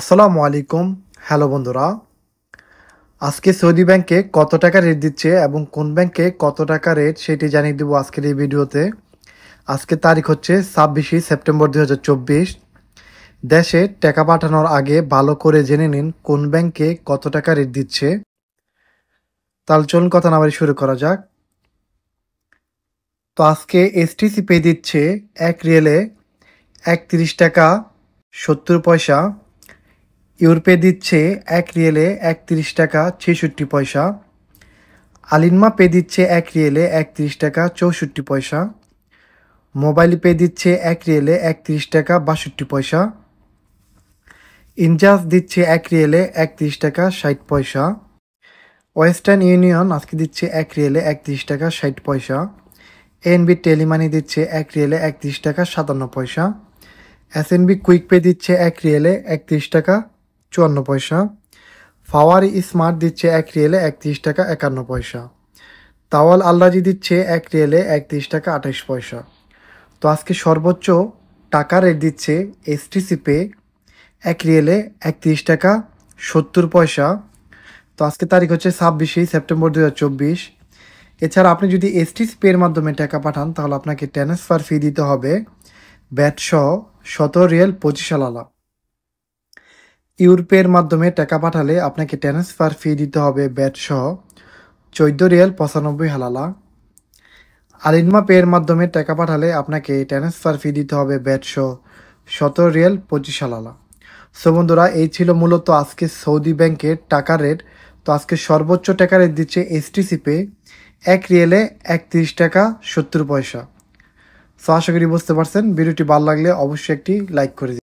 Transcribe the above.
আসসালামু আলাইকুম হ্যালো বন্ধুরা আজকে সৌদি ব্যাংকে কত টাকা রেট দিচ্ছে এবং কোন ব্যাংকে কত টাকা রেট সেটি জানিয়ে দেবো আজকের এই ভিডিওতে আজকে তারিখ হচ্ছে ছাব্বিশে সেপ্টেম্বর দু দেশে টাকা পাঠানোর আগে ভালো করে জেনে নিন কোন ব্যাংকে কত টাকা রেট দিচ্ছে তাহলে চলুন কথা নামারি শুরু করা যাক তো আজকে এসটিসি পে দিচ্ছে এক রিয়েলে একত্রিশ টাকা সত্তর পয়সা ইউরোপে দিচ্ছে এক রিয়েলে একত্রিশ টাকা ছেষট্টি পয়সা আলিনমা পে দিচ্ছে এক রিয়েলে একত্রিশ টাকা চৌষট্টি পয়সা মোবাইল পে দিচ্ছে এক রিয়েলে একত্রিশ টাকা বাষট্টি পয়সা ইনজাস দিচ্ছে এক রিয়েলে একত্রিশ টাকা ষাট পয়সা ওয়েস্টার্ন ইউনিয়ন আজকে দিচ্ছে এক রিয়েলে একত্রিশ টাকা ষাট পয়সা এনবি টেলিমানি দিচ্ছে এক রিয়েলে একত্রিশ টাকা সাতান্ন পয়সা S N B quick pay দিচ্ছে এক রিয়েলে একত্রিশ টাকা চুয়ান্ন পয়সা ফাওয়ারি স্মার্ট দিচ্ছে এক রিয়েলে একত্রিশ টাকা একান্ন পয়সা তাওয়াল আল্লাজি দিচ্ছে এক রিয়েলে একত্রিশ টাকা আঠাশ পয়সা তো আজকে সর্বোচ্চ টাকা রেট দিচ্ছে এসটিসি পে এক রিয়েলে একত্রিশ টাকা সত্তর পয়সা তো আজকে তারিখ হচ্ছে ছাব্বিশে সেপ্টেম্বর দু এছাড়া আপনি যদি এসটিসি পের মাধ্যমে টাকা পাঠান তাহলে আপনাকে ট্রান্সফার ফি দিতে হবে ব্যাটসহ সতেরো রিয়েল পঁচিশ আলালা ইউরোপের মাধ্যমে টাকা পাঠালে আপনাকে ট্রান্সফার ফি দিতে হবে ব্যাট সহ চোদ্দ রিয়াল পঁচানব্বই হালালা আলিনমা পের মাধ্যমে টাকা পাঠালে আপনাকে ট্রান্সফার ফি দিতে হবে ব্যাট সহ সতেরো রিয়াল পঁচিশ হালালা সো বন্ধুরা এই ছিল মূলত আজকে সৌদি ব্যাংকের টাকা রেট তো আজকে সর্বোচ্চ টাকা রেট দিচ্ছে এসটিসি পে এক রিয়েলে একত্রিশ টাকা সত্তর পয়সা সো আশা করি বুঝতে পারছেন ভিডিওটি ভালো লাগলে অবশ্যই একটি লাইক করে